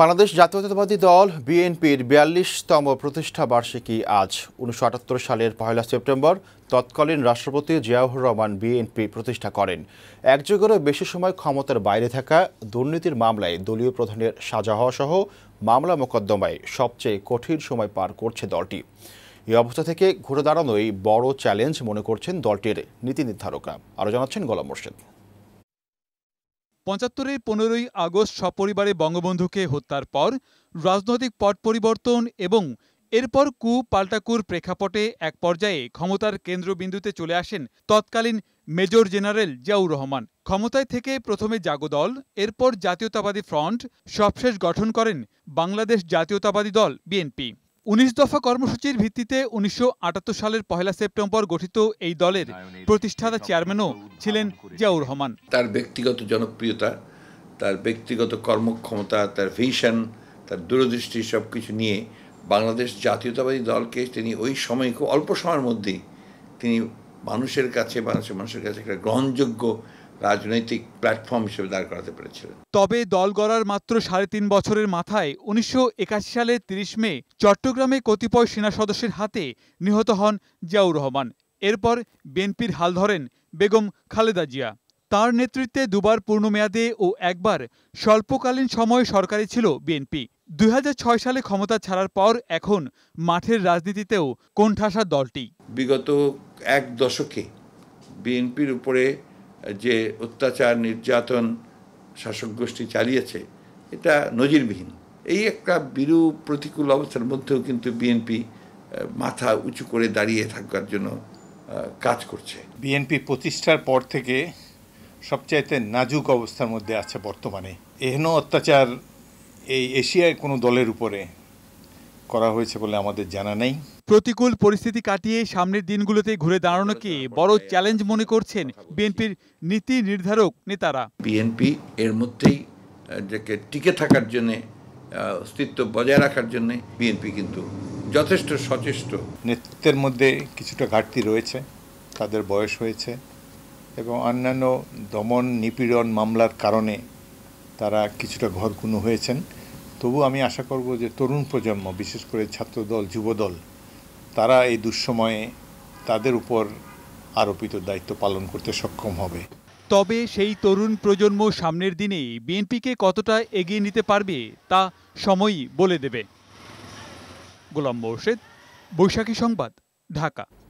বাংলাদেশ জাতীয়তাবাদী দল বিএনপির বিয়াল্লিশতম প্রতিষ্ঠা বার্ষিকী আজ উনিশশো সালের পহেলা সেপ্টেম্বর তৎকালীন রাষ্ট্রপতি জিয়াউর রহমান বিএনপি প্রতিষ্ঠা করেন একযোগেরও বেশি সময় ক্ষমতার বাইরে থাকা দুর্নীতির মামলায় দলীয় প্রধানের সাজা হওয়া সহ মামলা মোকদ্দমায় সবচেয়ে কঠিন সময় পার করছে দলটি এই অবস্থা থেকে ঘুরে দাঁড়ানোই বড় চ্যালেঞ্জ মনে করছেন দলটির নীতি নির্ধারকরা আরও জানাচ্ছেন গোলাম মোর্শেদ পঁচাত্তরের পনেরোই আগস্ট সপরিবারে বঙ্গবন্ধুকে হত্যার পর রাজনৈতিক পট পরিবর্তন এবং এরপর কু পাল্টাকুর প্রেক্ষাপটে এক পর্যায়ে ক্ষমতার কেন্দ্রবিন্দুতে চলে আসেন তৎকালীন মেজর জেনারেল জিয়াউর রহমান ক্ষমতায় থেকে প্রথমে জাগো দল এরপর জাতীয়তাবাদী ফ্রন্ট সবশেষ গঠন করেন বাংলাদেশ জাতীয়তাবাদী দল বিএনপি উনিশ দফা কর্মসূচির ভিত্তিতে উনিশশো সালের পহেলা সেপ্টেম্বর গঠিত এই দলের প্রতিষ্ঠাতা চেয়ারম্যানও ছিলেন জিয়াউর রহমান তার ব্যক্তিগত জনপ্রিয়তা তার ব্যক্তিগত কর্মক্ষমতা তার ভিশন তার দূরদৃষ্টি সব কিছু নিয়ে বাংলাদেশ জাতীয়তাবাদী দলকে তিনি ওই সময় খুব অল্প সময়ের মধ্যেই তিনি মানুষের কাছে মানুষের মানুষের কাছে একটা গ্রহণযোগ্য রাজনৈতিক প্ল্যাটফর্ম হিসেবে দাঁড় করাতে পেরেছিলেন তবে দল গড়ার মাত্র সাড়ে তিন বছরের মাথায় উনিশশো সালে ৩০ মে চট্টগ্রামে কতিপয় সেনা সদস্যের হাতে নিহত হন জিয়াউর রহমান এরপর বিএনপির হাল ধরেন বেগম খালেদা জিয়া তার নেতৃত্বে দুবার পূর্ণ মেয়াদে ও একবার স্বল্পকালীন সময় সরকারি ছিল বিএনপি দুই সালে ক্ষমতা ছাড়ার পর এখন মাঠের রাজনীতিতেও কোণঠাসা দলটি বিগত এক দশকে বিএনপির উপরে যে অত্যাচার নির্যাতন শাসক গোষ্ঠী চালিয়েছে এটা নজিরবিহীন এই একটা বিরূপ প্রতিকূল অবস্থার মধ্যেও কিন্তু বিএনপি মাথা উঁচু করে দাঁড়িয়ে থাকার জন্য কাজ করছে বিএনপি প্রতিষ্ঠার পর থেকে সবচাইতে নাজুক অবস্থার মধ্যে আছে বর্তমানে এহেন অত্যাচার এই এশিয়ায় কোনো দলের উপরে করা হয়েছে বলে আমাদের জানা নেই প্রতিকূল পরিস্থিতি কাটিয়ে সামনের দিনগুলোতে ঘুরে দাঁড়ানোকে বড় চ্যালেঞ্জ মনে করছেন বিএনপির নীতি নির্ধারক নেতারা বিএনপি এর মধ্যেই টিকে থাকার জন্যে অস্তিত্ব বজায় রাখার জন্যে বিএনপি কিন্তু যথেষ্ট সচেষ্ট নেতৃত্বের মধ্যে কিছুটা ঘাটতি রয়েছে তাদের বয়স হয়েছে এবং অন্যান্য দমন নিপীড়ন মামলার কারণে তারা কিছুটা ঘরকুনো হয়েছেন তবু আমি আশা করব যে তরুণ প্রজন্ম বিশেষ করে ছাত্রদল যুবদল তারা এই দুঃসময়ে তাদের উপর আরোপিত দায়িত্ব পালন করতে সক্ষম হবে তবে সেই তরুণ প্রজন্ম সামনের দিনে বিএনপিকে কতটা এগিয়ে নিতে পারবে তা সময়ই বলে দেবে গোলাম মোর্শেদ বৈশাখী সংবাদ ঢাকা